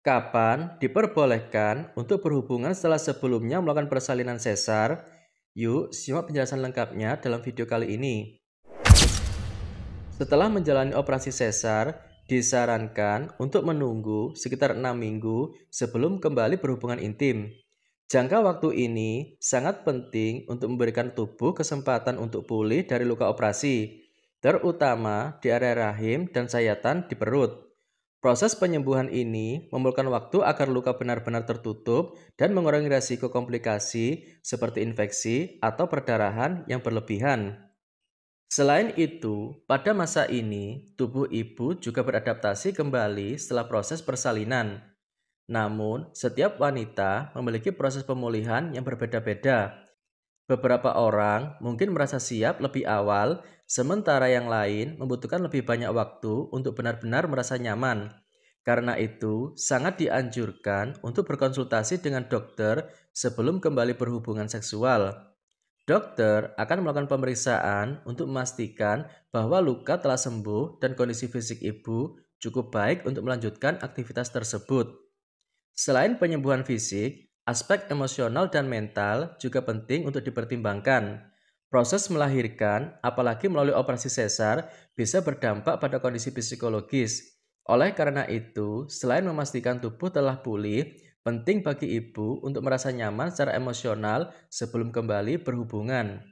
Kapan diperbolehkan untuk berhubungan setelah sebelumnya melakukan persalinan sesar? Yuk, simak penjelasan lengkapnya dalam video kali ini. Setelah menjalani operasi sesar, disarankan untuk menunggu sekitar 6 minggu sebelum kembali berhubungan intim. Jangka waktu ini sangat penting untuk memberikan tubuh kesempatan untuk pulih dari luka operasi, terutama di area rahim dan sayatan di perut. Proses penyembuhan ini memerlukan waktu agar luka benar-benar tertutup dan mengurangi risiko komplikasi seperti infeksi atau perdarahan yang berlebihan. Selain itu, pada masa ini, tubuh ibu juga beradaptasi kembali setelah proses persalinan. Namun, setiap wanita memiliki proses pemulihan yang berbeda-beda, Beberapa orang mungkin merasa siap lebih awal, sementara yang lain membutuhkan lebih banyak waktu untuk benar-benar merasa nyaman. Karena itu, sangat dianjurkan untuk berkonsultasi dengan dokter sebelum kembali berhubungan seksual. Dokter akan melakukan pemeriksaan untuk memastikan bahwa luka telah sembuh dan kondisi fisik ibu cukup baik untuk melanjutkan aktivitas tersebut. Selain penyembuhan fisik, Aspek emosional dan mental juga penting untuk dipertimbangkan. Proses melahirkan, apalagi melalui operasi sesar, bisa berdampak pada kondisi psikologis. Oleh karena itu, selain memastikan tubuh telah pulih, penting bagi ibu untuk merasa nyaman secara emosional sebelum kembali berhubungan.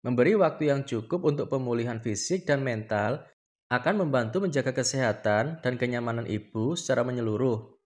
Memberi waktu yang cukup untuk pemulihan fisik dan mental akan membantu menjaga kesehatan dan kenyamanan ibu secara menyeluruh.